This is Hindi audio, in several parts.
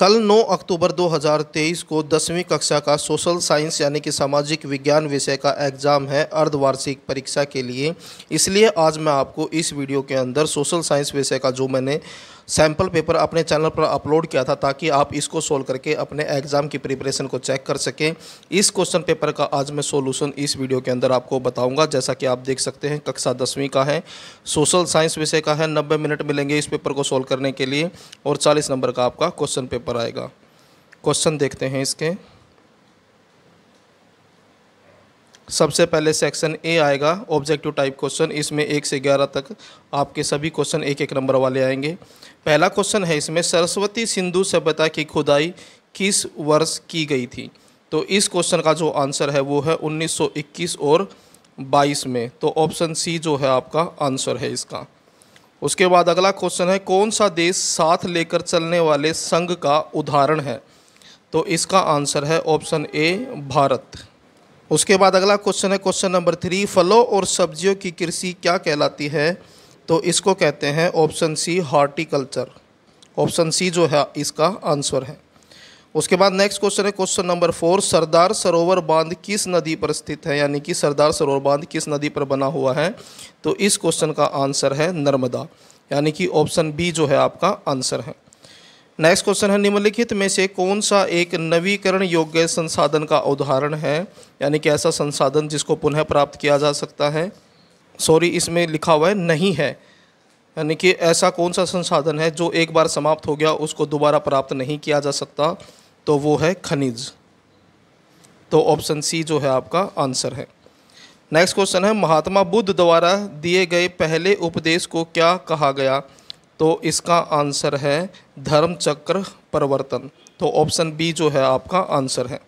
कल 9 अक्टूबर 2023 को दसवीं कक्षा का सोशल साइंस यानी कि सामाजिक विज्ञान विषय का एग्ज़ाम है अर्धवार्षिक परीक्षा के लिए इसलिए आज मैं आपको इस वीडियो के अंदर सोशल साइंस विषय का जो मैंने सैम्पल पेपर अपने चैनल पर अपलोड किया था ताकि आप इसको सोल्व करके अपने एग्ज़ाम की प्रिपरेशन को चेक कर सकें इस क्वेश्चन पेपर का आज मैं सोल्यूशन इस वीडियो के अंदर आपको बताऊंगा जैसा कि आप देख सकते हैं कक्षा दसवीं का है सोशल साइंस विषय का है नब्बे मिनट मिलेंगे इस पेपर को सोल्व करने के लिए और चालीस नंबर का आपका क्वेश्चन पेपर आएगा क्वेश्चन देखते हैं इसके सबसे पहले सेक्शन ए आएगा ऑब्जेक्टिव टाइप क्वेश्चन इसमें एक से ग्यारह तक आपके सभी क्वेश्चन एक एक नंबर वाले आएंगे पहला क्वेश्चन है इसमें सरस्वती सिंधु सभ्यता की खुदाई किस वर्ष की गई थी तो इस क्वेश्चन का जो आंसर है वो है 1921 और 22 में तो ऑप्शन सी जो है आपका आंसर है इसका उसके बाद अगला क्वेश्चन है कौन सा देश साथ लेकर चलने वाले संघ का उदाहरण है तो इसका आंसर है ऑप्शन ए भारत उसके बाद अगला क्वेश्चन है क्वेश्चन नंबर थ्री फलों और सब्जियों की कृषि क्या कहलाती है तो इसको कहते हैं option C horticulture option C जो है इसका आंसर है उसके बाद नेक्स्ट क्वेश्चन है question number four Sardar Sarovar बांध किस नदी पर स्थित है यानी कि सरदार सरोवर बांध किस नदी पर बना हुआ है तो इस क्वेश्चन का आंसर है नर्मदा यानी कि ऑप्शन बी जो है आपका आंसर है नेक्स्ट क्वेश्चन है निम्नलिखित में से कौन सा एक नवीकरण योग्य संसाधन का उदाहरण है यानी कि ऐसा संसाधन जिसको पुनः प्राप्त किया जा सकता है सॉरी इसमें लिखा हुआ है नहीं है यानी कि ऐसा कौन सा संसाधन है जो एक बार समाप्त हो गया उसको दोबारा प्राप्त नहीं किया जा सकता तो वो है खनिज तो ऑप्शन सी जो है आपका आंसर है नेक्स्ट क्वेश्चन है महात्मा बुद्ध द्वारा दिए गए पहले उपदेश को क्या कहा गया तो इसका आंसर है धर्म चक्र परिवर्तन तो ऑप्शन बी जो है आपका आंसर है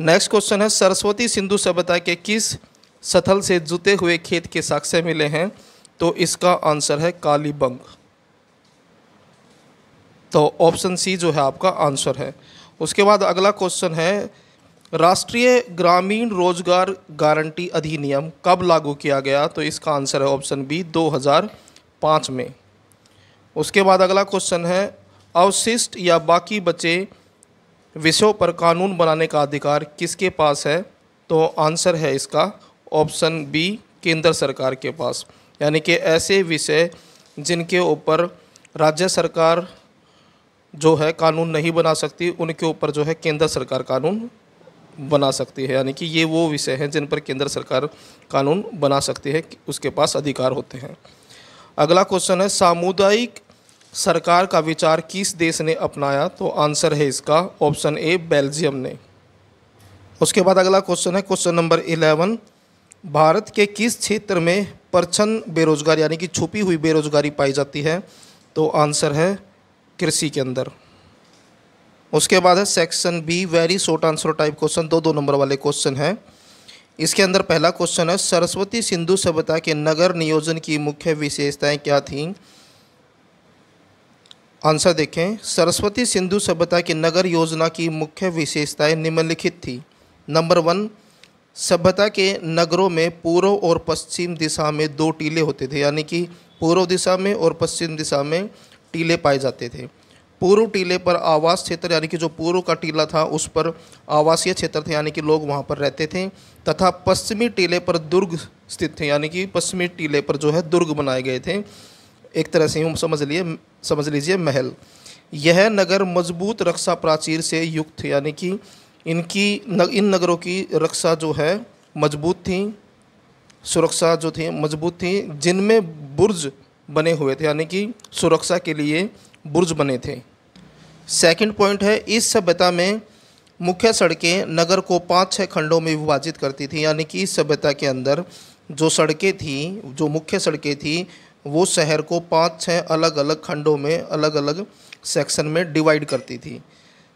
नेक्स्ट क्वेश्चन है सरस्वती सिंधु सभ्यता के किस सथल से जुते हुए खेत के साक्ष्य मिले हैं तो इसका आंसर है कालीबंग तो ऑप्शन सी जो है आपका आंसर है उसके बाद अगला क्वेश्चन है राष्ट्रीय ग्रामीण रोजगार गारंटी अधिनियम कब लागू किया गया तो इसका आंसर है ऑप्शन बी 2005 में उसके बाद अगला क्वेश्चन है अवशिष्ट या बाकी बचे विषयों पर कानून बनाने का अधिकार किसके पास है तो आंसर है इसका ऑप्शन बी केंद्र सरकार के पास यानी कि ऐसे विषय जिनके ऊपर राज्य सरकार जो है कानून नहीं बना सकती उनके ऊपर जो है केंद्र सरकार कानून बना सकती है यानी कि ये वो विषय हैं जिन पर केंद्र सरकार कानून बना सकती है उसके पास अधिकार होते हैं अगला क्वेश्चन है सामुदायिक सरकार का विचार किस देश ने अपनाया तो आंसर है इसका ऑप्शन ए बेल्जियम ने उसके बाद अगला क्वेश्चन है क्वेश्चन नंबर इलेवन भारत के किस क्षेत्र में परछन बेरोजगार यानी कि छुपी हुई बेरोजगारी पाई जाती है तो आंसर है कृषि के अंदर उसके बाद है section B very short answer type question दो दो नंबर वाले क्वेश्चन हैं इसके अंदर पहला क्वेश्चन है सरस्वती सिंधु सभ्यता के नगर नियोजन की मुख्य विशेषताएं क्या थीं आंसर देखें सरस्वती सिंधु सभ्यता के नगर योजना की मुख्य विशेषताएं निम्नलिखित थी नंबर वन सभ्यता के नगरों में पूर्व और पश्चिम दिशा में दो टीले होते थे यानी कि पूर्व दिशा में और पश्चिम दिशा में टीले पाए जाते थे पूर्व टीले पर आवास क्षेत्र यानी कि जो पूर्व का टीला था उस पर आवासीय क्षेत्र थे यानी कि लोग वहाँ पर रहते थे तथा पश्चिमी टीले पर दुर्ग स्थित थे यानी कि पश्चिमी टीले पर जो है दुर्ग बनाए गए थे एक तरह से हम समझ लिए समझ लीजिए महल यह नगर मजबूत रक्षा प्राचीर से युक्त थे यानी कि इनकी न, इन नगरों की रक्षा जो है मजबूत थी सुरक्षा जो थी मजबूत थी जिनमें बुर्ज बने हुए थे यानी कि सुरक्षा के लिए बुर्ज बने थे सेकंड पॉइंट है इस सभ्यता में मुख्य सड़कें नगर को पाँच छः खंडों में विभाजित करती थी यानी कि इस सभ्यता के अंदर जो सड़कें थी जो मुख्य सड़कें थी वो शहर को पाँच छः अलग अलग खंडों में अलग अलग सेक्शन में डिवाइड करती थी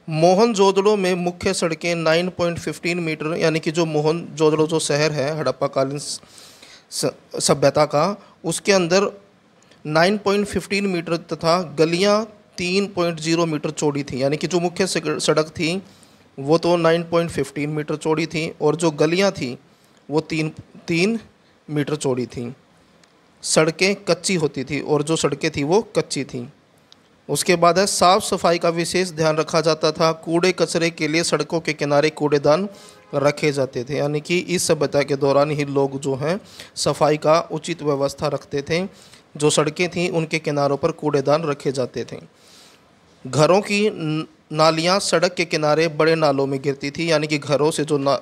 मोहन जोदड़ो में मुख्य सड़कें 9.15 मीटर यानी कि जो मोहन जोदड़ो जो शहर है हड़प्पाकालीन सभ्यता का उसके अंदर 9.15 मीटर तथा गलियां 3.0 मीटर चौड़ी थी यानी कि जो मुख्य सड़क थी वो तो 9.15 मीटर चौड़ी थी और जो गलियां थी वो तीन तीन मीटर चौड़ी थी सड़कें कच्ची होती थी और जो सड़कें थी वो कच्ची थी उसके बाद है साफ़ सफाई का विशेष ध्यान रखा जाता था कूड़े कचरे के लिए सड़कों के किनारे कूड़ेदान रखे जाते थे यानी कि इस सभ्यता के दौरान ही लोग जो हैं सफाई का उचित व्यवस्था रखते थे जो सड़कें थीं उनके किनारों पर कूड़ेदान रखे जाते थे घरों की नालियाँ सड़क के किनारे बड़े नालों में गिरती थी यानी कि घरों से जो ना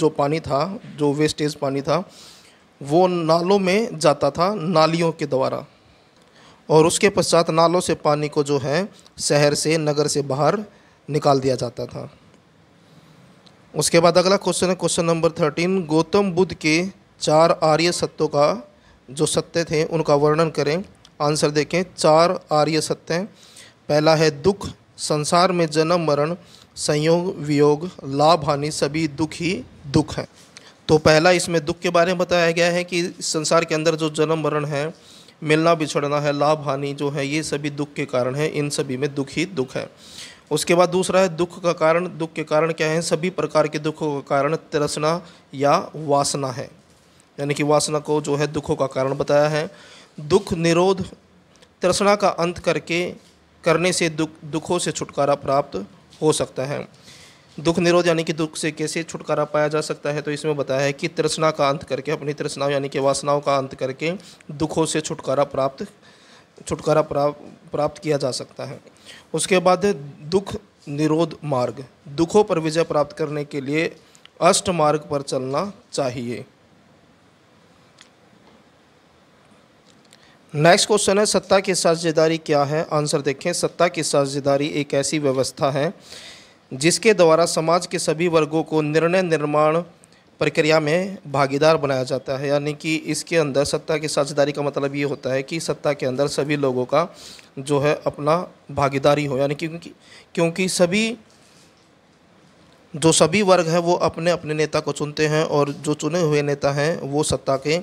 जो पानी था जो वेस्टेज पानी था वो नालों में जाता था नालियों के द्वारा और उसके पश्चात नालों से पानी को जो है शहर से नगर से बाहर निकाल दिया जाता था उसके बाद अगला क्वेश्चन है question number thirteen Gautam Buddha के चार आर्य सत्यों का जो सत्य थे उनका वर्णन करें आंसर देखें चार आर्य सत्य पहला है दुख संसार में जन्म मरण संयोग वियोग लाभ हानि सभी दुख ही दुख हैं तो पहला इसमें दुख के बारे में बताया गया है कि संसार के अंदर जो जन्म मरण है मिलना बिछड़ना है लाभ हानि जो है ये सभी दुख के कारण है इन सभी में दुख ही दुख है उसके बाद दूसरा है दुख का कारण दुख के कारण क्या है सभी प्रकार के दुखों का कारण तिरसना या वासना है यानी कि वासना को जो है दुखों का कारण बताया है दुख निरोध तृष्णा का अंत करके करने से दुख दुखों से छुटकारा प्राप्त हो सकता है दुख निरोध यानी कि दुख से कैसे छुटकारा पाया जा सकता है तो इसमें बताया है कि तृष्णा का अंत करके अपनी तृष्णाओं यानी कि वासनाओं का अंत करके दुखों से छुटकारा प्राप्त छुटकारा प्राप्त किया जा सकता है उसके बाद दुख निरोध मार्ग दुखों पर विजय प्राप्त करने के लिए अष्ट मार्ग पर चलना चाहिए नेक्स्ट क्वेश्चन है सत्ता की साझेदारी क्या है आंसर देखें सत्ता की साझेदारी एक ऐसी व्यवस्था है जिसके द्वारा समाज के सभी वर्गों को निर्णय निर्माण प्रक्रिया में भागीदार बनाया जाता है यानी कि इसके अंदर सत्ता की साझेदारी का मतलब ये होता है कि सत्ता के अंदर सभी लोगों का जो है अपना भागीदारी हो यानी क्योंकि क्योंकि सभी जो सभी वर्ग हैं वो अपने अपने नेता को चुनते हैं और जो चुने हुए नेता हैं वो सत्ता के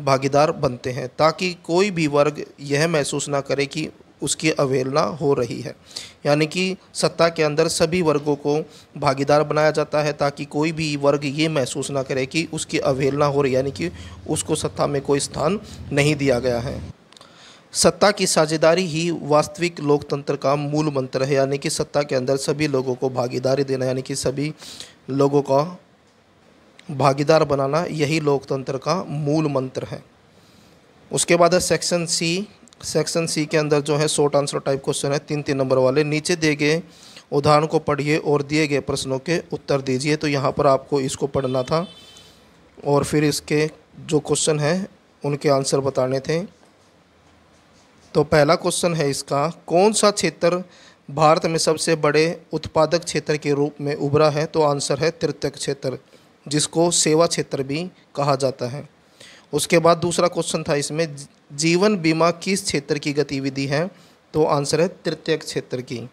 भागीदार बनते हैं ताकि कोई भी वर्ग यह महसूस ना करे कि उसकी अवहेलना हो रही है यानी कि सत्ता के अंदर सभी वर्गों को भागीदार बनाया जाता है ताकि कोई भी वर्ग ये महसूस ना करे कि उसकी अवहेलना हो रही यानी कि उसको सत्ता में कोई स्थान नहीं दिया गया है सत्ता की साझेदारी ही वास्तविक लोकतंत्र का मूल मंत्र है यानी कि सत्ता के अंदर सभी लोगों को भागीदारी देना यानी कि सभी लोगों का भागीदार बनाना यही लोकतंत्र का मूल मंत्र है उसके बाद है सेक्शन सी सेक्शन सी के अंदर जो है शॉर्ट आंसर टाइप क्वेश्चन है तीन तीन नंबर वाले नीचे दिए गए उदाहरण को पढ़िए और दिए गए प्रश्नों के उत्तर दीजिए तो यहाँ पर आपको इसको पढ़ना था और फिर इसके जो क्वेश्चन हैं उनके आंसर बताने थे तो पहला क्वेश्चन है इसका कौन सा क्षेत्र भारत में सबसे बड़े उत्पादक क्षेत्र के रूप में उभरा है तो आंसर है तृतीय क्षेत्र जिसको सेवा क्षेत्र भी कहा जाता है उसके बाद दूसरा क्वेश्चन था इसमें जीवन बीमा किस क्षेत्र की गतिविधि है तो आंसर है तृतीय क्षेत्र की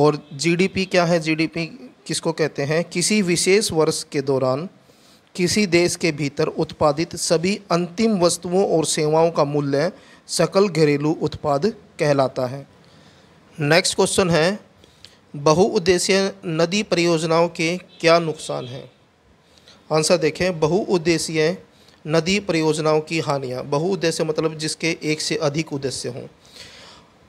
और जीडीपी क्या है जीडीपी किसको कहते हैं किसी विशेष वर्ष के दौरान किसी देश के भीतर उत्पादित सभी अंतिम वस्तुओं और सेवाओं का मूल्य सकल घरेलू उत्पाद कहलाता है नेक्स्ट क्वेश्चन है बहुउद्देश्य नदी परियोजनाओं के क्या नुकसान हैं आंसर देखें बहुउद्देशीय नदी परियोजनाओं की हानियाँ बहुउद्देश्य मतलब जिसके एक से अधिक उद्देश्य हों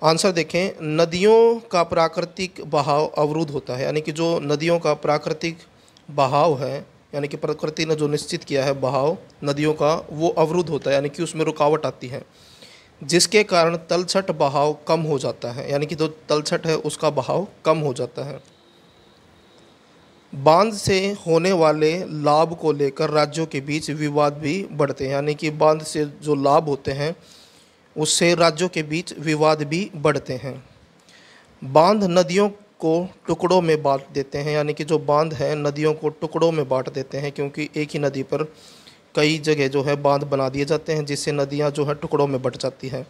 आंसर देखें नदियों का प्राकृतिक बहाव अवरुद्ध होता है यानी कि जो नदियों का प्राकृतिक बहाव है यानी कि प्रकृति ने जो निश्चित किया है बहाव नदियों का वो अवरुद्ध होता है यानी कि उसमें रुकावट आती है जिसके कारण तलछट बहाव कम हो जाता है यानी कि जो तलछट है उसका बहाव कम हो जाता है बांध से होने वाले लाभ को लेकर राज्यों के बीच विवाद भी बढ़ते हैं यानी कि बांध से जो लाभ होते हैं उससे राज्यों के बीच विवाद भी बढ़ते हैं बांध नदियों को टुकड़ों में बांट देते हैं यानी कि जो बांध है नदियों को टुकड़ों में बांट देते हैं क्योंकि एक ही नदी पर कई जगह जो है बांध बना दिए जाते हैं जिससे नदियाँ जो है टुकड़ों में बट जाती हैं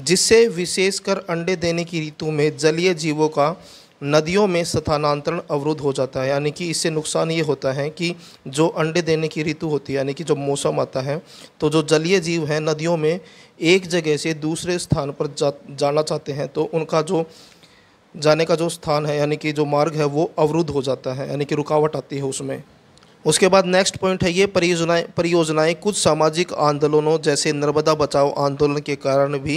जिससे विशेषकर अंडे देने की ऋतु में जलीय जीवों का नदियों में स्थानांतरण अवरुद्ध हो जाता है यानी कि इससे नुकसान ये होता है कि जो अंडे देने की ऋतु होती है यानी कि जब मौसम आता है तो जो जलीय जीव हैं नदियों में एक जगह से दूसरे स्थान पर जा जाना चाहते हैं तो उनका जो जाने का जो स्थान है यानी कि जो मार्ग है वो अवरुद्ध हो जाता है यानी कि रुकावट आती है उसमें उसके बाद नेक्स्ट पॉइंट है ये परियोजनाएं परियोजनाएं कुछ सामाजिक आंदोलनों जैसे नर्मदा बचाओ आंदोलन के कारण भी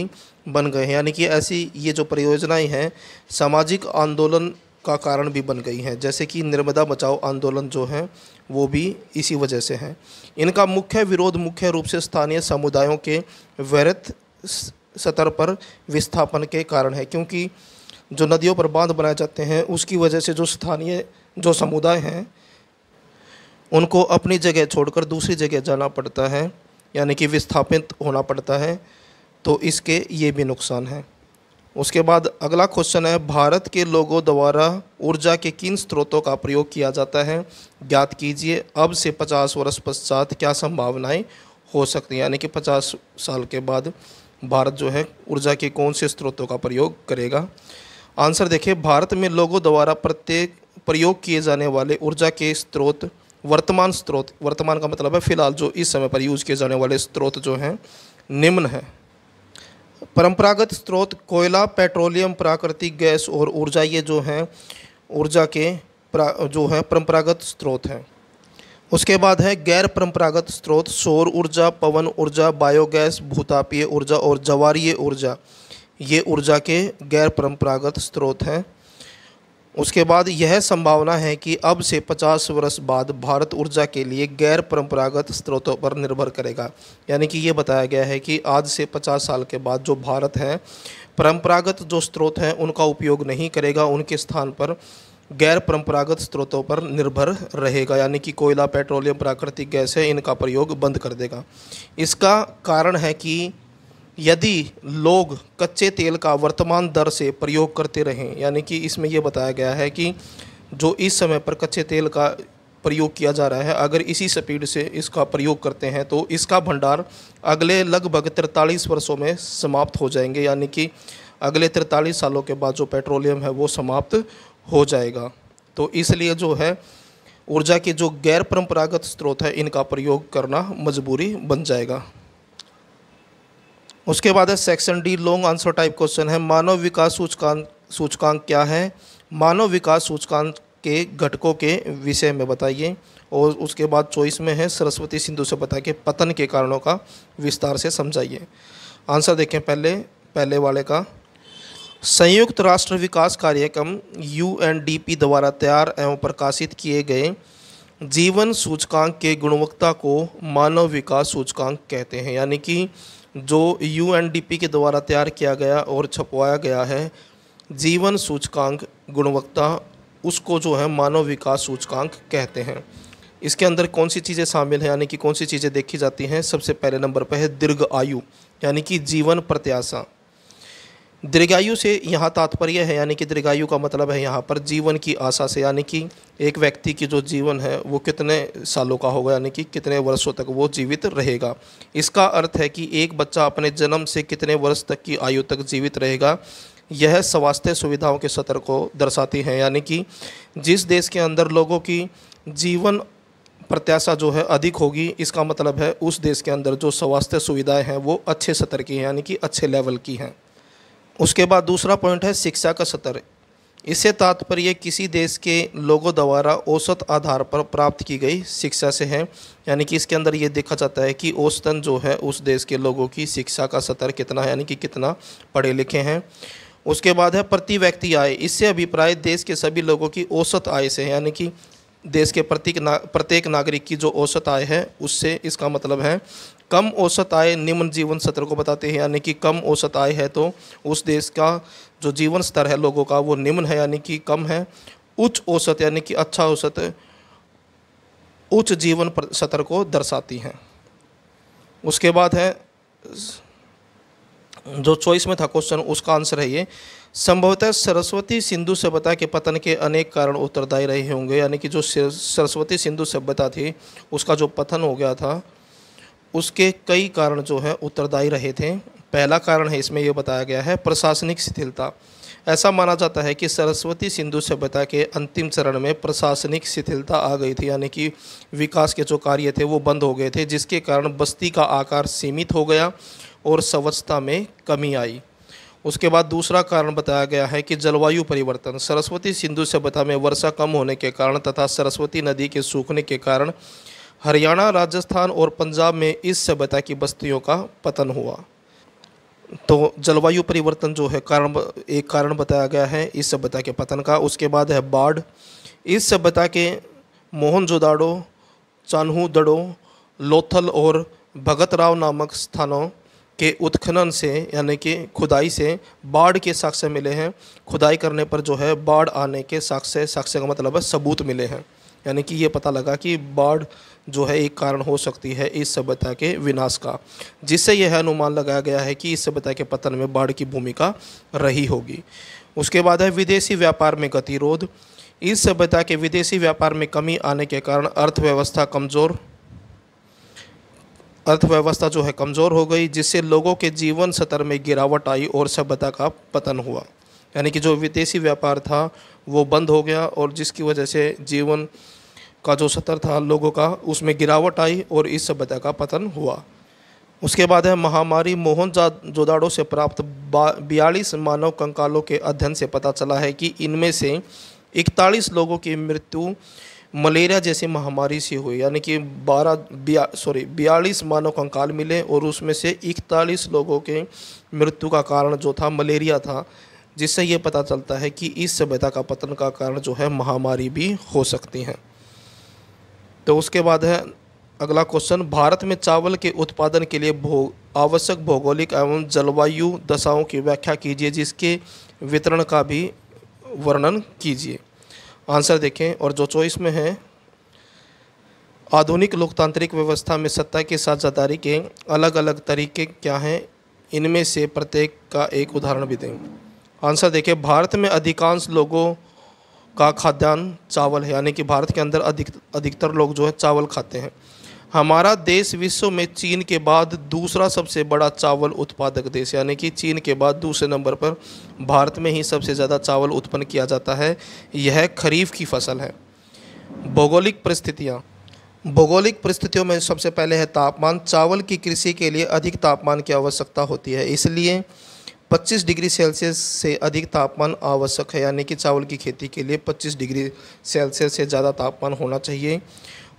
बन गए हैं यानी कि ऐसी ये जो परियोजनाएं हैं सामाजिक आंदोलन का कारण भी बन गई हैं जैसे कि नर्मदा बचाओ आंदोलन जो है वो भी इसी वजह से हैं इनका मुख्य विरोध मुख्य रूप से स्थानीय समुदायों के व्यर्थ सतर पर विस्थापन के कारण है क्योंकि जो नदियों पर बांध बनाए जाते हैं उसकी वजह से जो स्थानीय जो समुदाय हैं उनको अपनी जगह छोड़कर दूसरी जगह जाना पड़ता है यानी कि विस्थापित होना पड़ता है तो इसके ये भी नुकसान हैं उसके बाद अगला क्वेश्चन है भारत के लोगों द्वारा ऊर्जा के किन स्रोतों का प्रयोग किया जाता है ज्ञात कीजिए अब से 50 वर्ष पश्चात क्या संभावनाएं हो सकती हैं यानी कि 50 साल के बाद भारत जो है ऊर्जा के कौन से स्रोतों का प्रयोग करेगा आंसर देखिए भारत में लोगों द्वारा प्रत्येक प्रयोग किए जाने वाले ऊर्जा के स्रोत वर्तमान स्रोत वर्तमान का मतलब है फिलहाल जो इस समय पर यूज किए जाने वाले स्रोत जो हैं निम्न हैं परंपरागत स्रोत कोयला पेट्रोलियम प्राकृतिक गैस और ऊर्जा ये जो हैं ऊर्जा के जो है परंपरागत स्रोत हैं उसके बाद है गैर परंपरागत स्रोत सौर ऊर्जा पवन ऊर्जा बायोगैस भूतापीय ऊर्जा और जवारीय ऊर्जा ये ऊर्जा के गैर परंपरागत स्रोत हैं उसके बाद यह संभावना है कि अब से 50 वर्ष बाद भारत ऊर्जा के लिए गैर परंपरागत स्रोतों पर निर्भर करेगा यानी कि ये बताया गया है कि आज से 50 साल के बाद जो भारत है परंपरागत जो स्रोत हैं उनका उपयोग नहीं करेगा उनके स्थान पर गैर परंपरागत स्रोतों पर निर्भर रहेगा यानी कि कोयला पेट्रोलियम प्राकृतिक गैस है इनका प्रयोग बंद कर देगा इसका कारण है कि यदि लोग कच्चे तेल का वर्तमान दर से प्रयोग करते रहें यानी कि इसमें यह बताया गया है कि जो इस समय पर कच्चे तेल का प्रयोग किया जा रहा है अगर इसी स्पीड से इसका प्रयोग करते हैं तो इसका भंडार अगले लगभग तिरतालीस वर्षों में समाप्त हो जाएंगे यानी कि अगले तिरतालीस सालों के बाद जो पेट्रोलियम है वो समाप्त हो जाएगा तो इसलिए जो है ऊर्जा के जो गैर परंपरागत स्रोत है इनका प्रयोग करना मजबूरी बन जाएगा उसके बाद है section D long answer type question है मानव विकास सूचकांक सूचकांक क्या है मानव विकास सूचकांक के घटकों के विषय में बताइए और उसके बाद चॉइस में है सरस्वती सिंधु से बता के पतन के कारणों का विस्तार से समझाइए आंसर देखें पहले पहले वाले का संयुक्त राष्ट्र विकास कार्यक्रम यूएनडीपी द्वारा तैयार एवं प्रकाशित किए गए जीवन सूचकांक के गुणवत्ता को मानव विकास सूचकांक कहते हैं यानी कि जो यूएनडीपी के द्वारा तैयार किया गया और छपवाया गया है जीवन सूचकांक गुणवत्ता उसको जो है मानव विकास सूचकांक कहते हैं इसके अंदर कौन सी चीज़ें शामिल हैं यानी कि कौन सी चीज़ें देखी जाती हैं सबसे पहले नंबर पर है दीर्घ आयु यानी कि जीवन प्रत्याशा दीर्घायु से यहाँ तात्पर्य है यानी कि दीर्घायु का मतलब है यहाँ पर जीवन की आशा से यानी कि एक व्यक्ति की जो जीवन है वो कितने सालों का होगा यानी कि कितने वर्षों तक वो जीवित रहेगा इसका अर्थ है कि एक बच्चा अपने जन्म से कितने वर्ष तक की आयु तक जीवित रहेगा यह स्वास्थ्य सुविधाओं के सतर को दर्शाती है यानी कि जिस देश के अंदर लोगों की जीवन प्रत्याशा जो है अधिक होगी इसका मतलब है उस देश के अंदर जो स्वास्थ्य सुविधाएं हैं वो अच्छे सतर की हैं यानी कि अच्छे लेवल की हैं उसके बाद दूसरा पॉइंट है शिक्षा का स्तर इससे तात्पर्य किसी देश के लोगों द्वारा औसत आधार पर प्राप्त की गई शिक्षा से है यानी कि इसके अंदर ये देखा जाता है कि औसतन जो है उस देश के लोगों की शिक्षा का स्तर कितना है यानी कि कितना पढ़े लिखे हैं उसके बाद है प्रति व्यक्ति आय इससे अभिप्राय देश के सभी लोगों की औसत आय से है यानी कि देश के प्रत्येक ना प्रत्येक नागरिक की जो औसत आय है उससे इसका मतलब है कम औसत आय निम्न जीवन स्तर को बताते हैं यानी कि कम औसत आय है तो उस देश का जो जीवन स्तर है लोगों का वो निम्न है यानी कि कम है उच्च औसत यानी कि अच्छा औसत उच्च जीवन स्तर को दर्शाती हैं उसके बाद है जो चॉइस में था क्वेश्चन उसका आंसर है ये संभवतः सरस्वती सिंधु सभ्यता के पतन के अनेक कारण उत्तरदायी रहे होंगे यानी कि जो सरस्वती सिंधु सभ्यता थी उसका जो पतन हो गया था उसके कई कारण जो है उत्तरदायी रहे थे पहला कारण है इसमें यह बताया गया है प्रशासनिक शिथिलता ऐसा माना जाता है कि सरस्वती सिंधु सभ्यता के अंतिम चरण में प्रशासनिक शिथिलता आ गई थी यानी कि विकास के जो कार्य थे वो बंद हो गए थे जिसके कारण बस्ती का आकार सीमित हो गया और स्वच्छता में कमी आई उसके बाद दूसरा कारण बताया गया है कि जलवायु परिवर्तन सरस्वती सिंधु सभ्यता में वर्षा कम होने के कारण तथा सरस्वती नदी के सूखने के कारण हरियाणा राजस्थान और पंजाब में इस सभ्यता की बस्तियों का पतन हुआ तो जलवायु परिवर्तन जो है कारण एक कारण बताया गया है इस सभ्यता के पतन का उसके बाद है बाढ़ इस सभ्यता के मोहनजोदाड़ो चानहू दड़ो लोथल और भगत राव नामक स्थानों के उत्खनन से यानी कि खुदाई से बाढ़ के साक्ष्य मिले हैं खुदाई करने पर जो है बाढ़ आने के साक्ष्य साक्ष्य का मतलब है सबूत मिले हैं यानी कि ये पता लगा कि बाढ़ जो है एक कारण हो सकती है इस सभ्यता के विनाश का जिससे यह अनुमान लगाया गया है कि इस सभ्यता के पतन में बाढ़ की भूमिका रही होगी उसके बाद है विदेशी व्यापार में गतिरोध इस सभ्यता के विदेशी व्यापार में कमी आने के कारण अर्थव्यवस्था कमज़ोर अर्थव्यवस्था जो है कमज़ोर हो गई जिससे लोगों के जीवन स्तर में गिरावट आई और सभ्यता का पतन हुआ यानी कि जो विदेशी व्यापार था वो बंद हो गया और जिसकी वजह से जीवन का जो सतर था लोगों का उसमें गिरावट आई और इस सभ्यता का पतन हुआ उसके बाद है महामारी मोहन जोदाड़ों से प्राप्त बयालीस मानव कंकालों के अध्ययन से पता चला है कि इनमें से इकतालीस लोगों की मृत्यु मलेरिया जैसी महामारी से हुई यानी कि बारह बिया सॉरी बयालीस मानव कंकाल मिले और उसमें से इकतालीस लोगों के मृत्यु का कारण जो था मलेरिया था जिससे ये पता चलता है कि इस सभ्यता का पतन का कारण जो है महामारी भी हो सकती है तो उसके बाद है अगला क्वेश्चन भारत में चावल के उत्पादन के लिए भो, आवश्यक भौगोलिक एवं जलवायु दशाओं की व्याख्या कीजिए जिसके वितरण का भी वर्णन कीजिए आंसर देखें और जो चॉइस में है आधुनिक लोकतांत्रिक व्यवस्था में सत्ता के साथ जदारी के अलग अलग तरीके क्या हैं इनमें से प्रत्येक का एक उदाहरण भी दें आंसर देखें भारत में अधिकांश लोगों का खाद्यान्न चावल है यानी कि भारत के अंदर अधिक अधिकतर लोग जो है चावल खाते हैं हमारा देश विश्व में चीन के बाद दूसरा सबसे बड़ा चावल उत्पादक देश यानी कि चीन के बाद दूसरे नंबर पर भारत में ही सबसे ज़्यादा चावल उत्पन्न किया जाता है यह खरीफ की फसल है भौगोलिक परिस्थितियाँ भौगोलिक परिस्थितियों में सबसे पहले है तापमान चावल की कृषि के लिए अधिक तापमान की आवश्यकता होती है इसलिए 25 डिग्री सेल्सियस से अधिक तापमान आवश्यक है यानी कि चावल की खेती के लिए 25 डिग्री सेल्सियस से ज़्यादा तापमान होना चाहिए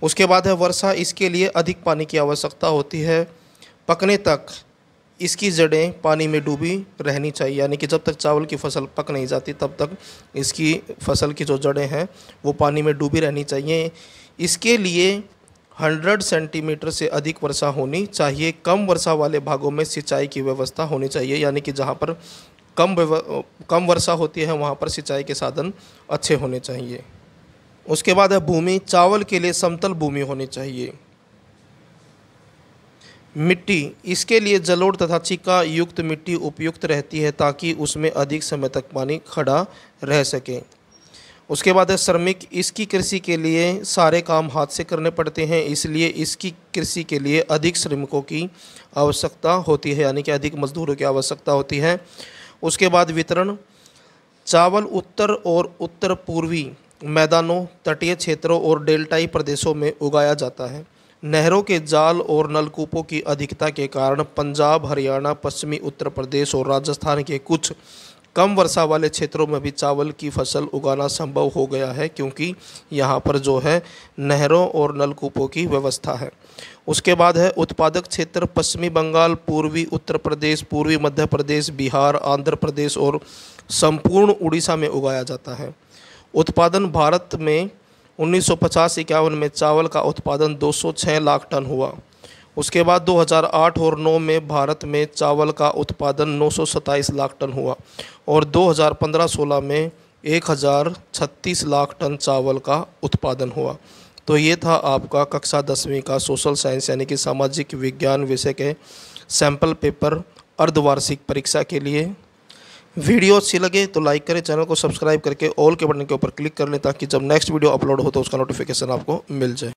उसके बाद है वर्षा इसके लिए अधिक पानी की आवश्यकता होती है पकने तक इसकी जड़ें पानी में डूबी रहनी चाहिए यानी कि जब तक चावल की फसल पक नहीं जाती तब तक इसकी फसल की जो जड़ें हैं वो पानी में डूबी रहनी चाहिए इसके लिए 100 सेंटीमीटर से अधिक वर्षा होनी चाहिए कम वर्षा वाले भागों में सिंचाई की व्यवस्था होनी चाहिए यानी कि जहाँ पर कम कम वर्षा होती है वहाँ पर सिंचाई के साधन अच्छे होने चाहिए उसके बाद है भूमि चावल के लिए समतल भूमि होनी चाहिए मिट्टी इसके लिए जलोड़ तथा चिक्का युक्त मिट्टी उपयुक्त रहती है ताकि उसमें अधिक समय तक पानी खड़ा रह सके उसके बाद है श्रमिक इसकी कृषि के लिए सारे काम हाथ से करने पड़ते हैं इसलिए इसकी कृषि के लिए अधिक श्रमिकों की आवश्यकता होती है यानी कि अधिक मजदूरों की आवश्यकता होती है उसके बाद वितरण चावल उत्तर और उत्तर पूर्वी मैदानों तटीय क्षेत्रों और डेल्टाई प्रदेशों में उगाया जाता है नहरों के जाल और नलकूपों की अधिकता के कारण पंजाब हरियाणा पश्चिमी उत्तर प्रदेश और राजस्थान के कुछ कम वर्षा वाले क्षेत्रों में भी चावल की फसल उगाना संभव हो गया है क्योंकि यहाँ पर जो है नहरों और नलकूपों की व्यवस्था है उसके बाद है उत्पादक क्षेत्र पश्चिमी बंगाल पूर्वी उत्तर प्रदेश पूर्वी मध्य प्रदेश बिहार आंध्र प्रदेश और संपूर्ण उड़ीसा में उगाया जाता है उत्पादन भारत में उन्नीस सौ में चावल का उत्पादन 206 लाख टन हुआ उसके बाद 2008 और 9 में भारत में चावल का उत्पादन नौ लाख टन हुआ और 2015-16 में एक लाख टन चावल का उत्पादन हुआ तो ये था आपका कक्षा दसवीं का सोशल साइंस यानी कि सामाजिक विज्ञान विषय के सैंपल पेपर अर्धवार्षिक परीक्षा के लिए वीडियो अच्छी लगे तो लाइक करें चैनल को सब्सक्राइब करके ऑल के बटन के ऊपर क्लिक कर लें ताकि जब नेक्स्ट वीडियो अपलोड हो तो उसका नोटिफिकेशन आपको मिल जाए